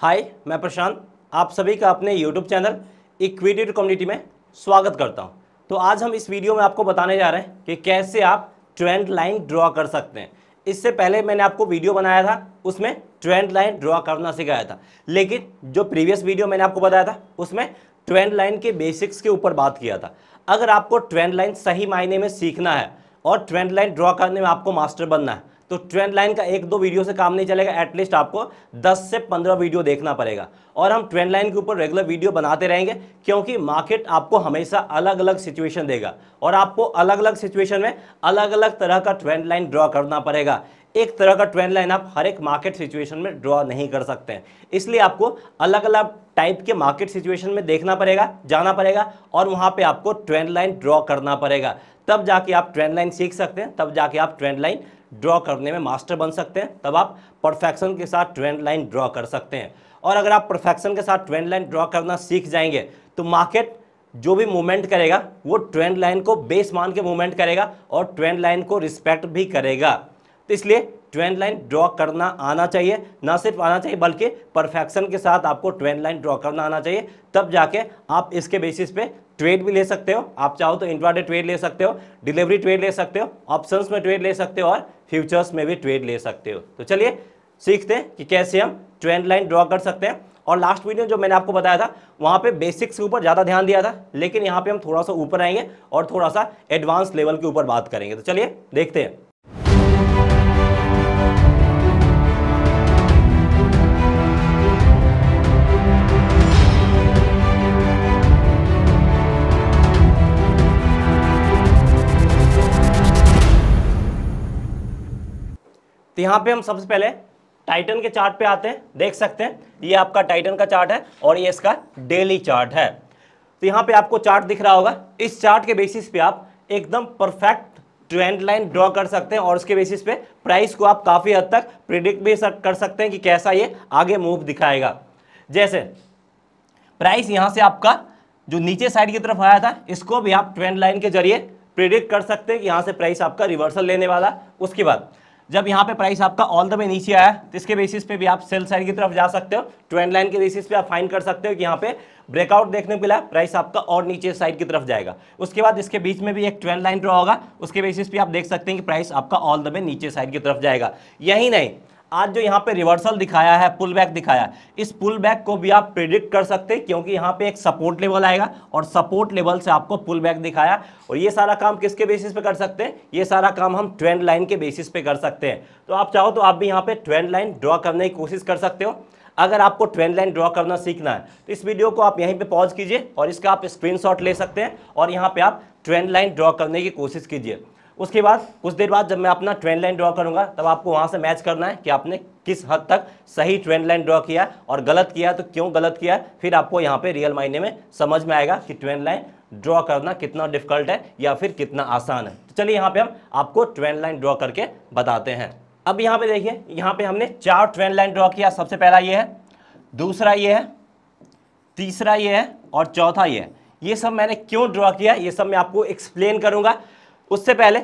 हाय मैं प्रशांत आप सभी का अपने यूट्यूब चैनल इक्विटेड कम्युनिटी में स्वागत करता हूं तो आज हम इस वीडियो में आपको बताने जा रहे हैं कि कैसे आप ट्रेंड लाइन ड्रॉ कर सकते हैं इससे पहले मैंने आपको वीडियो बनाया था उसमें ट्रेंड लाइन ड्रॉ करना सिखाया था लेकिन जो प्रीवियस वीडियो मैंने आपको बताया था उसमें ट्रेंड लाइन के बेसिक्स के ऊपर बात किया था अगर आपको ट्रेंड लाइन सही मायने में सीखना है और ट्रेंड लाइन ड्रॉ करने में आपको मास्टर बनना है तो ट्रेंड लाइन का एक दो वीडियो से काम नहीं चलेगा एटलीस्ट आपको 10 से 15 वीडियो देखना पड़ेगा और हम ट्रेंड लाइन के ऊपर रेगुलर वीडियो बनाते रहेंगे क्योंकि मार्केट आपको हमेशा अलग अलग सिचुएशन देगा और आपको अलग अलग सिचुएशन में अलग अलग तरह का ट्रेंड लाइन ड्रॉ करना पड़ेगा एक तरह का ट्रेंड लाइन आप हर एक मार्केट सिचुएशन में ड्रॉ नहीं कर सकते हैं इसलिए आपको अलग अलग टाइप के मार्केट सिचुएशन में देखना पड़ेगा जाना पड़ेगा और वहाँ पे आपको ट्रेंड लाइन ड्रॉ करना पड़ेगा तब जाके आप ट्रेंड लाइन सीख सकते हैं तब जाके आप ट्रेंड लाइन ड्रॉ करने में मास्टर बन सकते हैं तब आप परफेक्शन के साथ ट्रेंड लाइन ड्रॉ कर सकते हैं और अगर आप परफेक्शन के साथ ट्रेंड लाइन ड्रॉ करना सीख जाएंगे तो मार्केट जो भी मूवमेंट करेगा वो ट्रेंड लाइन को बेस मान के मूवमेंट करेगा और ट्रेंड लाइन को रिस्पेक्ट भी करेगा तो इसलिए ट्रेंड लाइन ड्रॉ करना आना चाहिए ना सिर्फ आना चाहिए बल्कि परफेक्शन के साथ आपको ट्रेंड लाइन ड्रॉ करना आना चाहिए तब जाके आप इसके बेसिस पे ट्रेड भी ले सकते हो आप चाहो तो इंट्राडे ट्रेड ले सकते हो डिलीवरी ट्रेड ले सकते हो ऑप्शंस में ट्रेड ले सकते हो और फ्यूचर्स में भी ट्रेड ले सकते हो तो चलिए सीखते हैं कि कैसे हम ट्रेंड लाइन ड्रॉ कर सकते हैं और लास्ट वीडियो जो मैंने आपको बताया था वहाँ पे बेसिक्स के ऊपर ज़्यादा ध्यान दिया था लेकिन यहाँ पे हम थोड़ा सा ऊपर आएंगे और थोड़ा सा एडवांस लेवल के ऊपर बात करेंगे तो चलिए देखते हैं तो यहाँ पे हम सबसे पहले टाइटन के चार्ट पे आते हैं देख सकते हैं ये आपका टाइटन का चार्ट है और ये इसका डेली चार्ट है तो यहाँ पे आपको चार्ट दिख रहा होगा इस चार्ट के बेसिस पे आप एकदम परफेक्ट ट्रेंड लाइन ड्रॉ कर सकते हैं और उसके बेसिस पे प्राइस को आप काफ़ी हद तक प्रिडिक्ट भी कर सकते हैं कि कैसा ये आगे मूव दिखाएगा जैसे प्राइस यहाँ से आपका जो नीचे साइड की तरफ आया था इसको भी आप ट्रेंड लाइन के जरिए प्रिडिक्ट कर सकते हैं कि यहाँ से प्राइस आपका रिवर्सल लेने वाला उसके बाद जब यहाँ पे प्राइस आपका ऑल द वे नीचे आया तो इसके बेसिस पे भी आप सेल साइड की तरफ जा सकते हो ट्रेंड लाइन के बेसिस पे आप फाइन कर सकते हो कि यहाँ पे ब्रेकआउट देखने को मिला प्राइस आपका और नीचे साइड की तरफ जाएगा उसके बाद इसके बीच में भी एक ट्रेंड लाइन ड्रॉ होगा उसके बेसिस पे आप देख सकते हैं कि प्राइस आपका ऑल द वे नीचे साइड की तरफ जाएगा यही नहीं आज जो यहाँ पे रिवर्सल दिखाया है पुल बैक दिखाया है इस पुल बैक को भी आप प्रिडिक्ट कर सकते हैं क्योंकि यहाँ पे एक सपोर्ट लेवल आएगा और सपोर्ट लेवल से आपको पुल बैक दिखाया और ये सारा काम किसके बेसिस पे कर सकते हैं ये सारा काम हम ट्रेंड लाइन के बेसिस पे कर सकते हैं तो आप चाहो तो आप भी यहाँ पे ट्रेंड लाइन ड्रॉ करने की कोशिश कर सकते हो अगर आपको ट्रेंड लाइन ड्रॉ करना सीखना है तो इस वीडियो को आप यहीं पर पॉज कीजिए और इसका आप स्क्रीन ले सकते हैं और यहाँ पर आप ट्रेंड लाइन ड्रॉ करने की कोशिश कीजिए उसके बाद कुछ देर बाद जब मैं अपना ट्रेंड लाइन ड्रॉ करूंगा तब आपको वहां से मैच करना है कि आपने किस हद तक सही ट्रेंड लाइन ड्रॉ किया और गलत किया तो क्यों गलत किया फिर आपको यहाँ पे रियल मायने में समझ में आएगा कि ट्रेंड लाइन ड्रॉ करना कितना डिफिकल्ट है या फिर कितना आसान है तो चलिए यहाँ पे हम आपको ट्रेंड लाइन ड्रॉ करके बताते हैं अब यहाँ पे देखिए यहाँ पे हमने चार ट्रेंड लाइन ड्रॉ किया सबसे पहला ये है दूसरा ये है तीसरा ये है और चौथा ये है ये सब मैंने क्यों ड्रॉ किया ये सब मैं आपको एक्सप्लेन करूंगा उससे पहले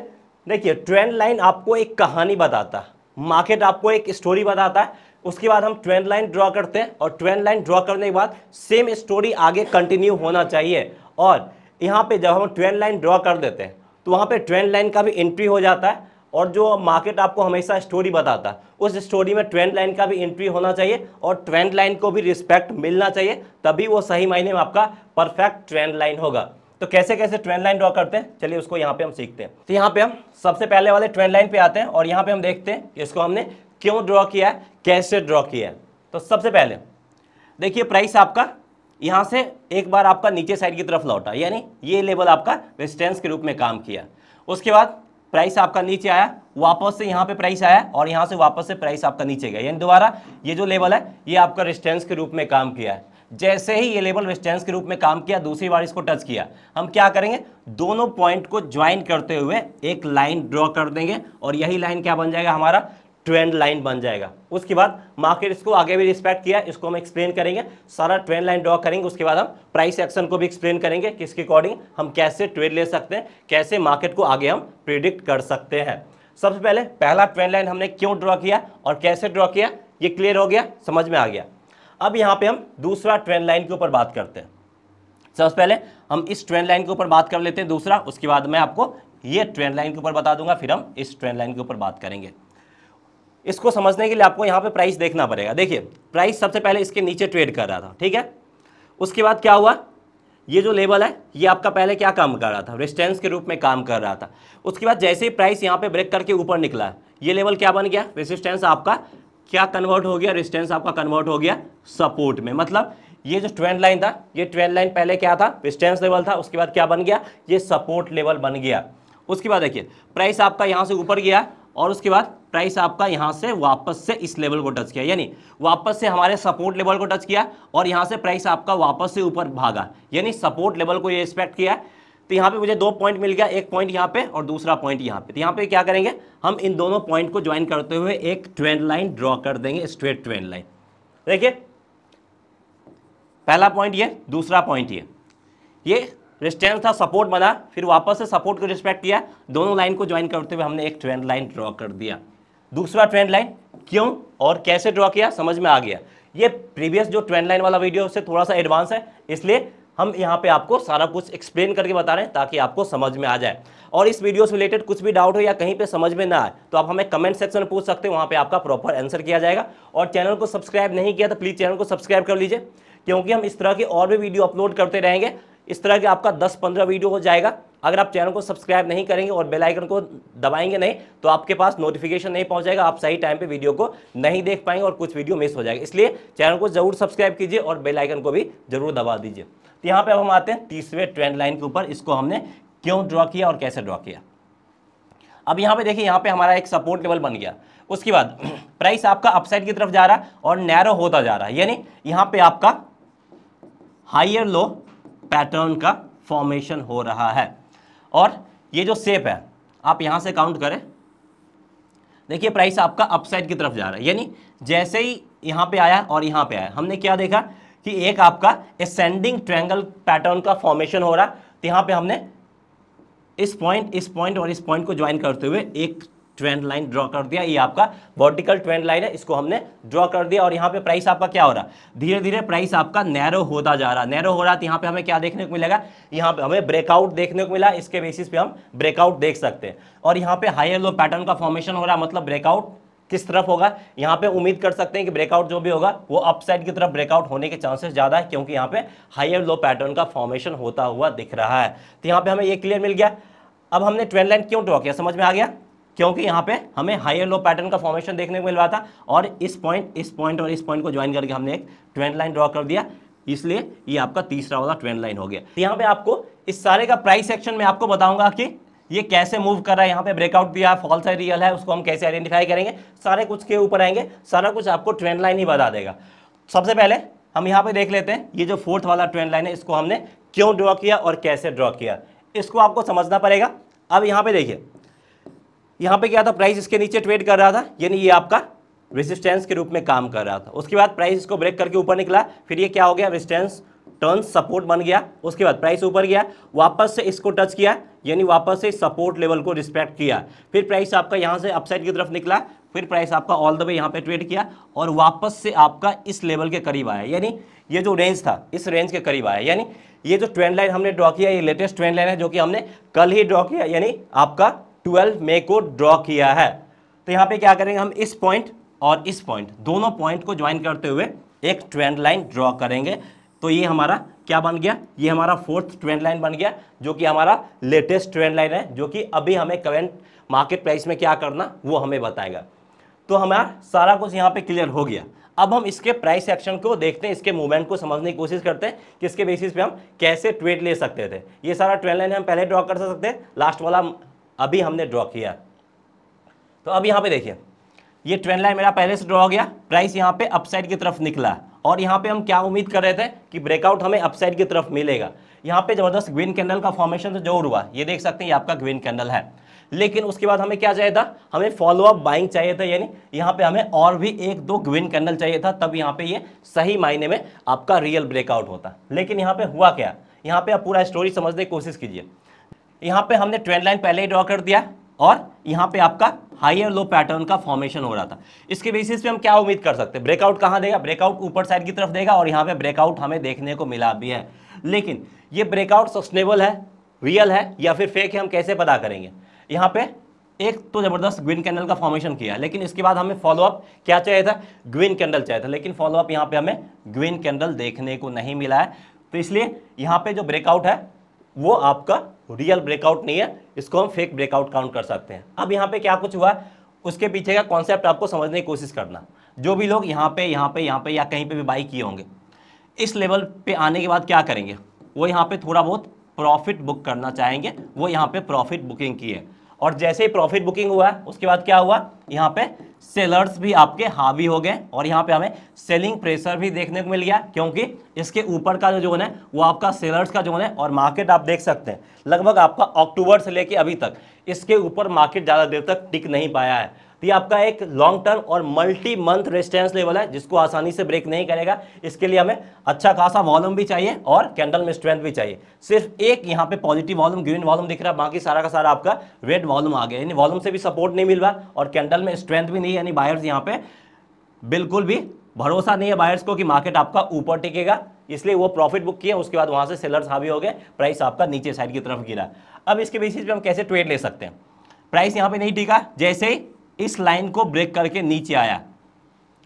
देखिए ट्रेंड लाइन आपको एक कहानी बताता है मार्केट आपको एक स्टोरी बताता है उसके बाद हम ट्रेंड लाइन ड्रॉ करते हैं और ट्रेंड लाइन ड्रॉ करने के बाद सेम स्टोरी आगे कंटिन्यू होना चाहिए और यहाँ पे जब हम ट्रेंड लाइन ड्रॉ कर देते हैं तो वहाँ पे ट्रेंड लाइन का भी एंट्री हो जाता है और जो मार्केट आपको हमेशा स्टोरी बताता है उस स्टोरी में ट्रेंड लाइन का भी एंट्री होना चाहिए और ट्रेंड लाइन को भी रिस्पेक्ट मिलना चाहिए तभी वो सही मायने में आपका परफेक्ट ट्रेंड लाइन होगा तो कैसे कैसे ट्रेंड लाइन ड्रॉ करते हैं चलिए उसको यहाँ पे हम सीखते हैं तो यहाँ पे हम सबसे पहले वाले ट्रेंड लाइन पे आते हैं और यहाँ पे हम देखते हैं कि इसको हमने क्यों ड्रॉ किया है कैसे ड्रॉ किया है तो सबसे पहले देखिए प्राइस आपका यहाँ से एक बार आपका नीचे साइड की तरफ लौटा यानी ये लेवल आपका रेजिस्टेंस के रूप में काम किया उसके बाद प्राइस आपका नीचे आया वापस से यहाँ पे प्राइस आया और यहाँ से वापस से प्राइस आपका नीचे गया यानी दोबारा ये जो लेवल है ये आपका रेजिस्टेंस के रूप में काम किया है जैसे ही ये लेबल रेजिस्टेंस के रूप में काम किया दूसरी बार इसको टच किया हम क्या करेंगे दोनों पॉइंट को ज्वाइन करते हुए एक लाइन ड्रॉ कर देंगे और यही लाइन क्या बन जाएगा हमारा ट्रेंड लाइन बन जाएगा उसके बाद मार्केट इसको आगे भी रिस्पेक्ट किया इसको हम एक्सप्लेन करेंगे सारा ट्रेंड लाइन ड्रॉ करेंगे उसके बाद हम प्राइस एक्शन को भी एक्सप्लेन करेंगे किसके अकॉर्डिंग हम कैसे ट्रेड ले सकते हैं कैसे मार्केट को आगे हम प्रिडिक्ट कर सकते हैं सबसे पहले पहला ट्रेंड लाइन हमने क्यों ड्रॉ किया और कैसे ड्रॉ किया ये क्लियर हो गया समझ में आ गया अब यहां पे हम दूसरा ट्रेंड लाइन के ऊपर बात करते हैं सबसे पहले हम इस ट्रेंड लाइन के ऊपर बात कर लेते हैं दूसरा उसके बाद मैं आपको ये ट्रेंड लाइन के ऊपर बता दूंगा फिर हम इस ट्रेंड लाइन के ऊपर बात करेंगे इसको समझने के लिए आपको यहां पे प्राइस देखना पड़ेगा देखिए प्राइस सबसे पहले इसके नीचे ट्रेड कर रहा था ठीक है उसके बाद क्या हुआ ये जो लेवल है ये आपका पहले क्या काम कर रहा था रेस्टेंस के रूप में काम कर रहा था उसके बाद जैसे ही प्राइस यहाँ पे ब्रेक करके ऊपर निकला ये लेवल क्या बन गया रेसिस्टेंस आपका क्या कन्वर्ट हो गया रेजिस्टेंस आपका कन्वर्ट हो गया सपोर्ट में मतलब ये जो ट्रेंड लाइन था ये ट्रेंड लाइन पहले क्या था रेजिस्टेंस लेवल था उसके बाद क्या बन गया ये सपोर्ट लेवल बन गया उसके बाद देखिए प्राइस आपका यहाँ से ऊपर गया और उसके बाद प्राइस आपका यहाँ से वापस से इस लेवल को टच किया यानी वापस से हमारे सपोर्ट लेवल को टच किया और यहाँ से प्राइस आपका वापस से ऊपर भागा यानी सपोर्ट लेवल को ये एक्सपेक्ट किया तो यहाँ पे मुझे दो पॉइंट मिल गया एक पॉइंट यहाँ पे और दूसरा पॉइंट यहाँ पे तो यहाँ पे क्या करेंगे हम इन दोनों पॉइंट को ज्वाइन करते हुए एक ट्रेंड लाइन ड्रॉ कर देंगे स्ट्रेट ट्रेंड लाइन देखिए पहला पॉइंट ये दूसरा पॉइंट ये ये रिस्टेंस था सपोर्ट बना फिर वापस से सपोर्ट को रिस्पेक्ट किया दोनों लाइन को ज्वाइन करते हुए हमने एक ट्रेंड लाइन ड्रॉ कर दिया दूसरा ट्रेंड लाइन क्यों और कैसे ड्रॉ किया समझ में आ गया ये प्रीवियस जो ट्रेंड लाइन वाला वीडियो उससे थोड़ा सा एडवांस है इसलिए हम यहाँ पे आपको सारा कुछ एक्सप्लेन करके बता रहे हैं ताकि आपको समझ में आ जाए और इस वीडियो से रिलेटेड कुछ भी डाउट हो या कहीं पे समझ में ना आए तो आप हमें कमेंट सेक्शन में पूछ सकते हैं वहाँ पे आपका प्रॉपर आंसर किया जाएगा और चैनल को सब्सक्राइब नहीं किया तो प्लीज़ चैनल को सब्सक्राइब कर लीजिए क्योंकि हम इस तरह के और भी वीडियो अपलोड करते रहेंगे इस तरह के आपका 10-15 वीडियो हो जाएगा अगर आप चैनल को सब्सक्राइब नहीं करेंगे और बेल आइकन को दबाएंगे नहीं तो आपके पास नोटिफिकेशन नहीं पहुंचेगा आप सही टाइम पे वीडियो को नहीं देख पाएंगे और कुछ वीडियो मिस हो जाएगा इसलिए चैनल को जरूर सब्सक्राइब कीजिए और बेलाइकन को भी जरूर दबा दीजिए तो यहाँ पे हम आते हैं तीसरे ट्रेंड लाइन के ऊपर इसको हमने क्यों ड्रॉ किया और कैसे ड्रॉ किया अब यहाँ पे देखिए यहाँ पे हमारा एक सपोर्ट लेवल बन गया उसके बाद प्राइस आपका अपसाइड की तरफ जा रहा है और नैरो होता जा रहा है यानी यहाँ पे आपका हाइयर लो पैटर्न का फॉर्मेशन हो रहा है और ये जो सेप है आप यहां से काउंट करें देखिए प्राइस आपका अपसाइड की तरफ जा रहा है यानी जैसे ही यहां पे आया और यहां पे आया हमने क्या देखा कि एक आपका एसेंडिंग ट्रायंगल पैटर्न का फॉर्मेशन हो रहा है तो यहां पे हमने इस पॉइंट इस पॉइंट और इस पॉइंट को ज्वाइन करते हुए एक ट्रेंड लाइन ड्रॉ कर दिया ये आपका वर्टिकल ट्रेंड लाइन है इसको हमने ड्रॉ कर दिया और यहाँ पे प्राइस आपका क्या हो रहा धीरे धीरे प्राइस आपका नैरो होता जा रहा नैरो हो रहा तो यहाँ पे हमें क्या देखने को मिलेगा यहाँ पे हमें ब्रेकआउट देखने को मिला इसके बेसिस पे हम ब्रेकआउट देख सकते हैं और यहाँ पे हाई लो पैटर्न का फॉर्मेशन हो रहा मतलब ब्रेकआउट किस तरफ होगा यहाँ पे उम्मीद कर सकते हैं कि ब्रेकआउट जो भी होगा वो अपसाइड की तरफ ब्रेकआउट होने के चांसेस ज़्यादा है क्योंकि यहाँ पे हायर लो पैटर्न का फॉर्मेशन होता हुआ दिख रहा है तो यहाँ पे हमें ये क्लियर मिल गया अब हमने ट्रेंड लाइन क्यों ड्रॉ किया समझ में आ गया क्योंकि यहाँ पे हमें हाई लो पैटर्न का फॉर्मेशन देखने को मिल रहा था और इस पॉइंट इस पॉइंट और इस पॉइंट को ज्वाइन करके हमने एक ट्रेंड लाइन ड्रॉ कर दिया इसलिए ये आपका तीसरा वाला ट्रेंड लाइन हो गया तो यहाँ पे आपको इस सारे का प्राइस सेक्शन में आपको बताऊंगा कि ये कैसे मूव कर रहा है यहाँ पे ब्रेकआउट दिया फॉल्स है रियल है उसको हम कैसे आइडेंटिफाई करेंगे सारे कुछ के ऊपर आएंगे सारा कुछ आपको ट्रेंड लाइन ही बता देगा सबसे पहले हम यहाँ पे देख लेते हैं ये जो फोर्थ वाला ट्रेंड लाइन है इसको हमने क्यों ड्रॉ किया और कैसे ड्रॉ किया इसको आपको समझना पड़ेगा अब यहाँ पे देखिए यहां पे क्या था प्राइस इसके नीचे ट्रेड कर रहा था यानी ये आपका रेजिस्टेंस के रूप में काम कर रहा था उसके बाद प्राइस इसको ब्रेक करके ऊपर निकला फिर ये क्या हो गया रेजिस्टेंस टर्न सपोर्ट बन गया उसके बाद प्राइस ऊपर गया वापस से इसको टच किया यानी वापस से सपोर्ट लेवल को रिस्पेक्ट किया फिर प्राइस आपका यहाँ से अपसाइड की तरफ निकला फिर प्राइस आपका ऑल द वे यहाँ पे ट्रेड किया और वापस से आपका इस लेवल के करीब आया यानी ये जो रेंज था इस रेंज के करीब आया यानी ये जो ट्रेंड लाइन हमने ड्रॉ किया ये लेटेस्ट ट्रेंड लाइन है जो कि हमने कल ही ड्रॉ किया यानी आपका ट्वेल्व मे को ड्रॉ किया है तो यहाँ पे क्या करेंगे हम इस पॉइंट और इस पॉइंट दोनों पॉइंट को ज्वाइन करते हुए एक ट्रेंड लाइन ड्रॉ करेंगे तो ये हमारा क्या बन गया ये हमारा फोर्थ ट्रेंड लाइन बन गया जो कि हमारा लेटेस्ट ट्रेंड लाइन है जो कि अभी हमें करेंट मार्केट प्राइस में क्या करना वो हमें बताएगा तो हमारा सारा कुछ यहाँ पे क्लियर हो गया अब हम इसके प्राइस एक्शन को देखते हैं इसके मूवमेंट को समझने की कोशिश करते हैं कि इसके बेसिस पे हम कैसे ट्रेड ले सकते थे ये सारा ट्रेंड लाइन हम पहले ड्रॉ कर सकते हैं लास्ट वाला अभी हमने ड्रॉ किया तो अब यहाँ पे देखिए ये ट्रेंड लाइन मेरा पहले से ड्रॉ हो गया प्राइस यहाँ पे अपसाइड की तरफ निकला और यहाँ पे हम क्या उम्मीद कर रहे थे कि ब्रेकआउट हमें अपसाइड की तरफ मिलेगा यहाँ पे जबरदस्त ग्रीन कैंडल का फॉर्मेशन तो जरूर हुआ ये देख सकते हैं ये आपका ग्रीन कैंडल है लेकिन उसके बाद हमें क्या चाहिए था हमें फॉलोअप बाइंग चाहिए था यानी यहाँ पे हमें और भी एक दो ग्रीन कैंडल चाहिए था तब यहाँ पे ये सही मायने में आपका रियल ब्रेकआउट होता लेकिन यहाँ पे हुआ क्या यहाँ पे आप पूरा स्टोरी समझने की कोशिश कीजिए यहाँ पे हमने ट्रेंड लाइन पहले ही ड्रॉ कर दिया और यहाँ पे आपका हाई एंड लो पैटर्न का फॉर्मेशन हो रहा था इसके बेसिस पे हम क्या उम्मीद कर सकते हैं ब्रेकआउट कहाँ देगा ब्रेकआउट ऊपर साइड की तरफ देगा और यहाँ पे ब्रेकआउट हमें देखने को मिला भी है लेकिन ये ब्रेकआउट सस्टेनेबल है रियल है या फिर फेक है हम कैसे पता करेंगे यहाँ पे एक तो ज़बरदस्त ग्रीन कैंडल का फॉर्मेशन किया लेकिन इसके बाद हमें फॉलोअप क्या चाहिए था ग्रीन कैंडल चाहिए था लेकिन फॉलोअप यहाँ पे हमें ग्रीन कैंडल देखने को नहीं मिला है तो इसलिए यहाँ पर जो ब्रेकआउट है वो आपका रियल तो ब्रेकआउट नहीं है इसको हम फेक ब्रेकआउट काउंट कर सकते हैं अब यहाँ पे क्या कुछ हुआ उसके पीछे का कॉन्सेप्ट आपको समझने की कोशिश करना जो भी लोग यहाँ पे यहाँ पे यहाँ पे या कहीं पे भी बाई किए होंगे इस लेवल पे आने के बाद क्या करेंगे वो यहाँ पे थोड़ा बहुत प्रॉफिट बुक करना चाहेंगे वो यहाँ पे प्रॉफिट बुकिंग की है और जैसे ही प्रॉफिट बुकिंग हुआ उसके बाद क्या हुआ यहाँ पे सेलर्स भी आपके हावी हो गए और यहाँ पे हमें सेलिंग प्रेशर भी देखने को मिल गया क्योंकि इसके ऊपर का जो जोन है वो आपका सेलर्स का जोन है और मार्केट आप देख सकते हैं लगभग आपका अक्टूबर से लेके अभी तक इसके ऊपर मार्केट ज़्यादा देर तक टिक नहीं पाया है तो ये आपका एक लॉन्ग टर्म और मल्टी मंथ रेजिस्टेंस लेवल है जिसको आसानी से ब्रेक नहीं करेगा इसके लिए हमें अच्छा खासा वॉल्यूम भी चाहिए और कैंडल में स्ट्रेंथ भी चाहिए सिर्फ एक यहाँ पे पॉजिटिव वॉल्यूम ग्रीन वॉल्यूम दिख रहा है बाकी सारा का सारा आपका रेड वॉल्यूम आ गया यानी वॉल्यूम से भी सपोर्ट नहीं मिल रहा और कैंडल में स्ट्रेंथ भी नहीं यानी बायर्स यहाँ पे बिल्कुल भी भरोसा नहीं है बायर्स को कि मार्केट आपका ऊपर टिकेगा इसलिए वो प्रॉफिट बुक किए उसके बाद वहाँ से सेलर्स हावी हो गए प्राइस आपका नीचे साइड की तरफ गिरा अब इसके बेसिस पे हम कैसे ट्रेड ले सकते हैं प्राइस यहाँ पे नहीं टिका जैसे ही इस लाइन को ब्रेक करके नीचे आया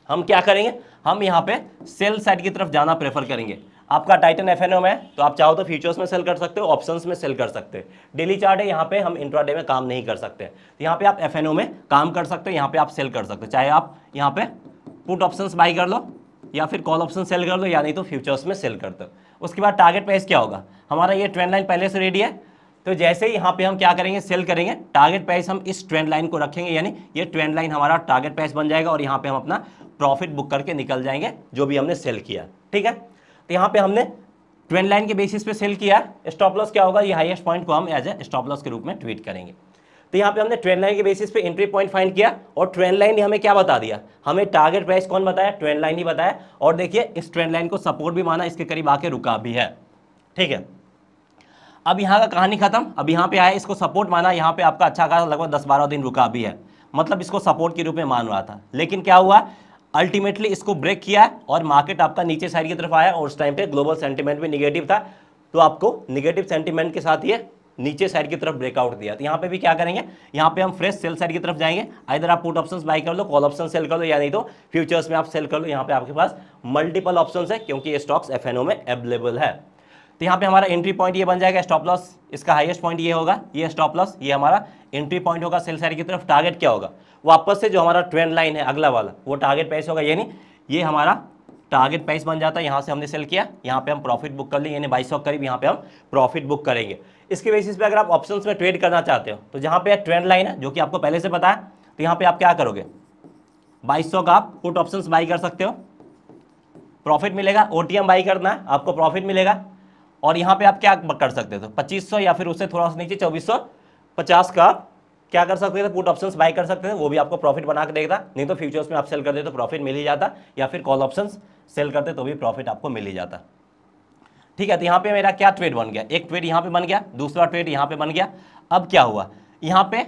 हम क्या करेंगे हम यहाँ पे सेल साइड की तरफ जाना प्रेफर करेंगे आपका टाइटन एफ है तो आप चाहो तो फ्यूचर्स में सेल कर सकते हो ऑप्शंस में सेल कर सकते हो डेली चार्ट है यहाँ पे हम इंट्राडे में काम नहीं कर सकते तो यहाँ पे आप एफ में काम कर सकते हो यहाँ पे आप सेल कर सकते हो चाहे आप यहाँ पे पुट ऑप्शंस बाई कर लो या फिर कॉल ऑप्शन सेल कर लो या नहीं तो फ्यूचर्स में सेल कर दो उसके बाद टारगेट प्राइस क्या होगा हमारा ये ट्रेंड लाइन पहले से रेडी है तो जैसे ही यहाँ पे हम क्या करेंगे सेल करेंगे टारगेट प्राइस हम इस ट्रेंड लाइन को रखेंगे यानी ये ट्रेंड लाइन हमारा टारगेट प्राइस बन जाएगा और यहाँ पे हम अपना प्रॉफिट बुक करके निकल जाएंगे जो भी हमने सेल किया ठीक है तो यहाँ पे हमने ट्रेंड लाइन के बेसिस पे सेल किया स्टॉप लॉस क्या होगा ये हाइएस्ट पॉइंट को हम एज ए स्टॉप लॉस के रूप में ट्वीट करेंगे तो यहाँ पे हमने ट्रेंड लाइन के बेसिस पे एंट्री पॉइंट फाइंड किया और ट्रेंड लाइन ने हमें क्या बता दिया हमें टारगेट प्राइस कौन बताया ट्रेंड लाइन ही बताया और देखिए इस ट्रेंड लाइन को सपोर्ट भी माना इसके करीब आके रुका भी है ठीक है अब यहाँ का कहानी खत्म अब यहाँ पे आया इसको सपोर्ट माना यहाँ पे आपका अच्छा खासा लगभग दस बारह दिन रुका भी है मतलब इसको सपोर्ट के रूप में मान रहा था लेकिन क्या हुआ अल्टीमेटली इसको ब्रेक किया और मार्केट आपका नीचे साइड की तरफ आया और उस टाइम पे ग्लोबल सेंटीमेंट भी निगेटिव था तो आपको निगेटिव सेंटीमेंट के साथ ये नीचे साइड की तरफ ब्रेकआउट दिया तो यहाँ पे भी क्या करेंगे यहाँ पे हम फ्रेश सेल साइड की तरफ जाएंगे इधर आप पुट ऑप्शंस बाई कर लो कॉल ऑप्शन सेल कर लो या नहीं तो फ्यूचर्स में आप सेल कर लो यहाँ पे आपके पास मल्टीपल ऑप्शन है क्योंकि ये स्टॉक्स एफ में अवेलेबल है तो यहाँ पे हमारा एंट्री पॉइंट ये बन जाएगा स्टॉप लॉस इसका हाईएस्ट पॉइंट ये होगा ये स्टॉप लॉस ये हमारा एंट्री पॉइंट होगा सेल साइड की तरफ टारगेट क्या होगा वापस से जो हमारा ट्रेंड लाइन है अगला वाला वो टारगेट प्राइस होगा यानी ये हमारा टारगेट प्राइस बन जाता है यहाँ से हमने सेल किया यहाँ पे हम प्रॉफिट बुक कर लें यानी बाईस सौ करीब यहाँ पे हम प्रॉफिट बुक करेंगे इसके बेसिस पे अगर आप ऑप्शंस में ट्रेड करना चाहते हो तो जहाँ पे ट्रेंड लाइन है जो कि आपको पहले से पता है तो यहाँ पे आप क्या करोगे बाईस का आप पुट ऑप्शन बाई कर सकते हो प्रॉफिट मिलेगा ओ बाई करना है आपको प्रॉफिट मिलेगा और यहां पे आप क्या कर सकते थे तो पच्चीस सौ या फिर उससे थोड़ा सा नीचे चौबीस सौ पचास का क्या कर सकते थे पुट ऑप्शंस बाय कर सकते थे वो भी आपको प्रॉफिट बना के देखता नहीं तो फ्यूचर्स में आप सेल करते तो प्रॉफिट मिल ही जाता या फिर कॉल ऑप्शंस सेल करते तो भी प्रॉफिट आपको मिल ही जाता ठीक है तो यहाँ पे मेरा क्या ट्रेड बन गया एक ट्रेड यहाँ पे बन गया दूसरा ट्रेड यहाँ पे बन गया अब क्या हुआ यहाँ पे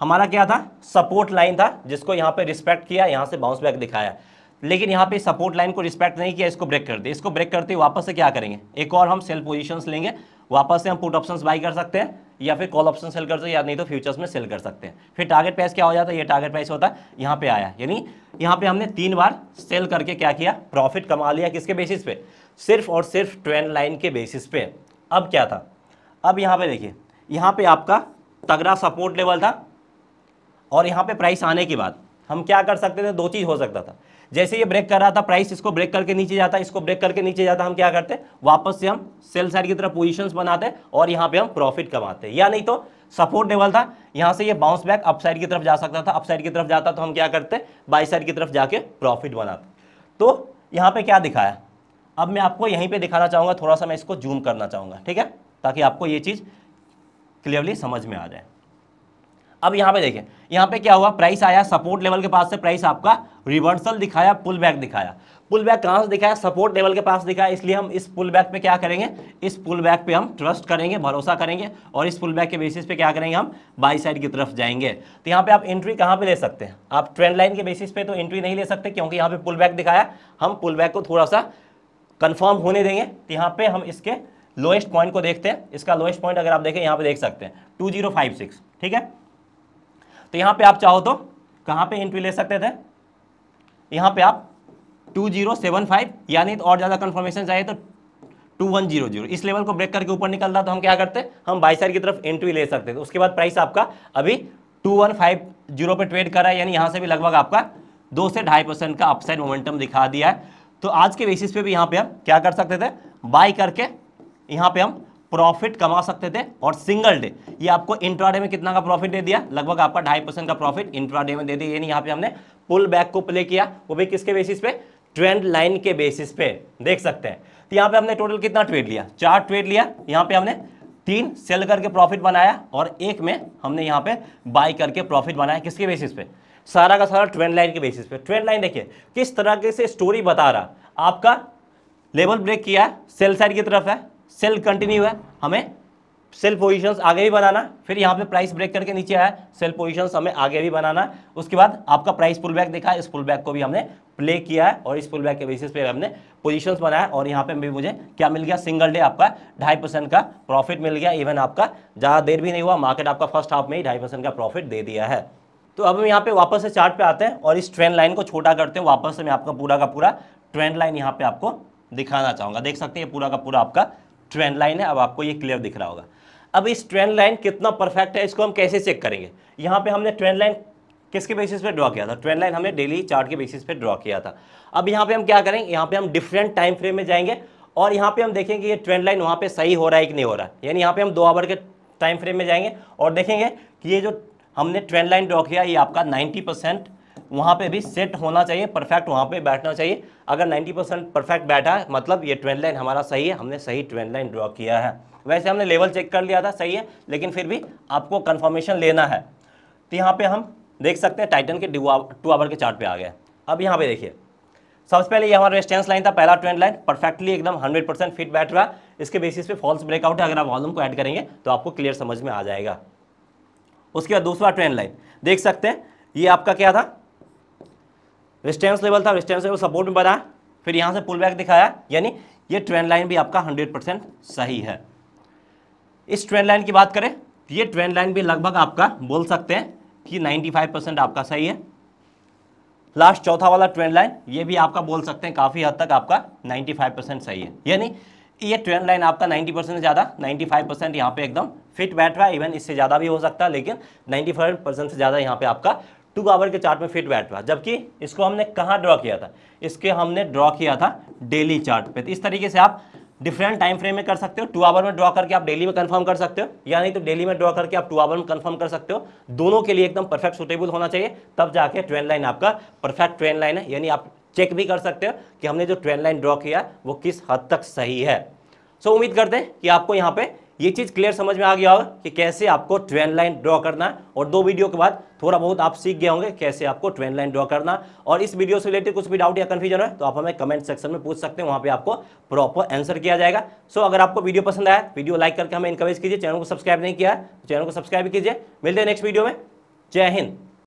हमारा क्या था सपोर्ट लाइन था जिसको यहाँ पे रिस्पेक्ट किया यहाँ से बाउंस बैक दिखाया लेकिन यहाँ पे सपोर्ट लाइन को रिस्पेक्ट नहीं किया इसको ब्रेक कर दिया इसको ब्रेक करते हुए वापस से क्या करेंगे एक और हम सेल पोजीशंस लेंगे वापस से हम पुट ऑप्शंस बाई कर सकते हैं या फिर कॉल ऑप्शन सेल कर सकते हैं या नहीं तो फ्यूचर्स में सेल कर सकते हैं फिर टारगेट प्राइस क्या हो जाता है ये टारगेट प्राइस होता है यहाँ पे आया यानी यहाँ पे हमने तीन बार सेल करके क्या किया प्रॉफिट कमा लिया किसके बेसिस पे सिर्फ और सिर्फ ट्रेंड लाइन के बेसिस पे अब क्या था अब यहाँ पे देखिए यहाँ पे आपका तगड़ा सपोर्ट लेवल था और यहाँ पे प्राइस आने के बाद हम क्या कर सकते थे दो चीज़ हो सकता था जैसे ये ब्रेक कर रहा था प्राइस इसको ब्रेक करके नीचे जाता इसको ब्रेक करके नीचे जाता हम क्या करते वापस से हम सेल साइड की तरफ पोजिशन बनाते और यहाँ पे हम प्रॉफिट कमाते या नहीं तो सपोर्ट लेवल था यहाँ से ये बाउंस बैक अपसाइड की तरफ जा सकता था अपसाइड की तरफ जाता तो हम क्या करते बाई साइड की तरफ जाके प्रॉफिट बनाते तो यहाँ पे क्या दिखाया अब मैं आपको यहीं पे दिखाना चाहूँगा थोड़ा सा मैं इसको जूम करना चाहूँगा ठीक है ताकि आपको ये चीज़ क्लियरली समझ में आ जाए अब यहाँ पे देखें यहाँ पे क्या हुआ प्राइस आया सपोर्ट लेवल के पास से प्राइस आपका रिवर्सल दिखाया पुल बैक दिखाया पुल बैक कहाँ से दिखाया सपोर्ट लेवल के पास दिखाया इसलिए हम इस पुल बैक पे क्या करेंगे इस पुल बैक पे हम ट्रस्ट करेंगे भरोसा करेंगे और इस पुल बैक के बेसिस पे क्या करेंगे हम बाई साइड की तरफ जाएंगे तो यहाँ पे आप एंट्री कहाँ पे ले सकते हैं आप ट्रेंड लाइन के बेसिस पे तो एंट्री नहीं ले सकते क्योंकि यहाँ पर पुल बैक दिखाया हम पुल बैक को थोड़ा सा कन्फर्म होने देंगे तो यहाँ पर हम इसके लोएस्ट पॉइंट को देखते हैं इसका लोएस्ट पॉइंट अगर आप देखें यहाँ पे देख सकते हैं टू ठीक है तो यहाँ पे आप चाहो तो कहाँ पे एंट्री ले सकते थे यहाँ पे आप टू जीरो सेवन फाइव यानी तो और ज़्यादा कंफर्मेशन चाहिए तो टू वन जीरो जीरो इस लेवल को ब्रेक करके ऊपर निकल रहा तो हम क्या करते हम बाई साइड की तरफ एंट्री ले सकते थे उसके बाद प्राइस आपका अभी टू वन फाइव जीरो पर ट्रेड करा है यानी यहाँ से भी लगभग आपका दो से ढाई परसेंट का अपसाइड मोमेंटम दिखा दिया है तो आज के बेसिस पे भी यहाँ पे हम क्या कर सकते थे बाई करके यहाँ पे हम प्रॉफिट कमा सकते थे और सिंगल डे ये आपको इंट्राडे में कितना का प्रॉफिट दे दिया लगभग आपका ढाई परसेंट का प्रॉफिट इंट्राडे में दे दिया यानी यहाँ पे हमने पुल बैक को प्ले किया वो भी किसके बेसिस पे ट्रेंड लाइन के बेसिस पे देख सकते हैं तो यहाँ पे हमने टोटल कितना ट्रेड लिया चार ट्रेड लिया यहाँ पे हमने तीन सेल करके प्रॉफिट बनाया और एक में हमने यहाँ पे बाई करके प्रॉफिट बनाया किसके बेसिस पे सारा का सारा ट्रेंड लाइन के बेसिस पे ट्रेंड लाइन देखिए किस तरह के से स्टोरी बता रहा आपका लेवल ब्रेक किया है सेल साइड की तरफ है सेल कंटिन्यू है हमें सेल पोजीशंस आगे भी बनाना फिर यहाँ पे प्राइस ब्रेक करके नीचे आया सेल पोजीशंस हमें आगे भी बनाना उसके बाद आपका प्राइस पुल बैक देखा इस पुल बैक को भी हमने प्ले किया है और इस पुल बैक के बेसिस पे हमने पोजीशंस बनाया और यहाँ पे भी मुझे क्या मिल गया सिंगल डे आपका ढाई परसेंट का प्रॉफिट मिल गया इवन आपका ज़्यादा देर भी नहीं हुआ मार्केट आपका फर्स्ट हाफ में ही ढाई परसेंट का प्रॉफिट दे दिया है तो अब हम यहाँ पे वापस से चार्ट पे आते हैं और इस ट्रेंड लाइन को छोटा करते हैं वापस से मैं आपका पूरा का पूरा ट्रेंड लाइन यहाँ पे आपको दिखाना चाहूँगा देख सकते हैं पूरा का पूरा आपका ट्रेंड लाइन है अब आपको ये क्लियर दिख रहा होगा अब इस ट्रेंड लाइन कितना परफेक्ट है इसको हम कैसे चेक करेंगे यहाँ पे हमने ट्रेंड लाइन किसके बेसिस पे ड्रॉ किया था ट्रेंड लाइन हमने डेली चार्ट के बेसिस पे ड्रॉ किया था अब यहाँ पे हम क्या करेंगे यहाँ पे हम डिफरेंट टाइम फ्रेम में जाएंगे और यहाँ पे हम देखेंगे ये ट्रेंड लाइन वहाँ पे सही हो रहा है कि नहीं हो रहा है यानी यहाँ पे हम दो आवर के टाइम फ्रेम में जाएंगे और देखेंगे कि ये जो हमने ट्रेंड लाइन ड्रॉ किया ये आपका नाइन्टी परसेंट वहाँ पे भी सेट होना चाहिए परफेक्ट वहाँ पे बैठना चाहिए अगर 90 परसेंट परफेक्ट बैठा है मतलब ये ट्रेंड लाइन हमारा सही है हमने सही ट्रेंड लाइन ड्रॉ किया है वैसे हमने लेवल चेक कर लिया था सही है लेकिन फिर भी आपको कन्फर्मेशन लेना है तो यहाँ पर हम देख सकते हैं टाइटन के टू आवर के चार्ट पर आ गए अब यहाँ पर देखिए सबसे पहले ये हमारा रेस्टेंस लाइन था पहला ट्रेंड लाइन परफेक्टली एकदम 100 परसेंट फिट बैठ रहा है इसके बेसिस पे फॉल्स ब्रेकआउट है अगर आप वॉल्यूम को ऐड करेंगे तो आपको क्लियर समझ में आ जाएगा उसके बाद दूसरा ट्रेंड लाइन देख सकते हैं ये आपका क्या था रिस्टेंस लेवल था रिस्टेंस लेवल सपोर्ट में बना फिर यहाँ से पुल बैक दिखाया यानी ये ट्रेंड लाइन भी आपका 100% सही है इस ट्रेंड लाइन की बात करें ये ट्रेंड लाइन भी लगभग आपका बोल सकते हैं कि 95% आपका सही है लास्ट चौथा वाला ट्रेंड लाइन ये भी आपका बोल सकते हैं काफ़ी हद तक आपका 95% सही है यानी ये ट्रेंड लाइन आपका 90 परसेंट से ज़्यादा 95 परसेंट यहाँ पे एकदम फिट बैठ रहा है इवन इससे ज़्यादा भी हो सकता है लेकिन 95 परसेंट से ज़्यादा यहाँ पे आपका टू आवर के चार्ट में फिट बैठ हुआ जबकि इसको हमने कहाँ ड्रॉ किया था इसके हमने ड्रॉ किया था डेली चार्ट पे तो इस तरीके से आप डिफरेंट टाइम फ्रेम में कर सकते हो टू आवर में ड्रॉ करके आप डेली में कंफर्म कर सकते हो या नहीं तो डेली में ड्रॉ करके आप टू आवर में कंफर्म कर सकते हो दोनों के लिए एकदम परफेक्ट सुटेबल होना चाहिए तब जाके ट्रेन लाइन आपका परफेक्ट ट्रेन लाइन है यानी आप चेक भी कर सकते हो कि हमने जो ट्रेन लाइन ड्रॉ किया वो किस हद तक सही है सो so, उम्मीद करते हैं कि आपको यहाँ पे ये चीज़ क्लियर समझ में आ गया होगा कि कैसे आपको ट्रेन लाइन ड्रॉ करना है और दो वीडियो के बाद थोड़ा बहुत आप सीख गए होंगे कैसे आपको ट्रेन लाइन ड्रॉ करना और इस वीडियो से रिलेटेड कुछ भी डाउट या कन्फ्यूजन है तो आप हमें कमेंट सेक्शन में पूछ सकते हैं वहाँ पे आपको प्रॉपर आंसर किया जाएगा सो so, अगर आपको वीडियो पसंद आया वीडियो लाइक करके हमें इंकरेज कीजिए चैनल को सब्सक्राइब नहीं किया चैनल तो को सब्सक्राइब कीजिए मिलते हैं नेक्स्ट वीडियो में जय हिंद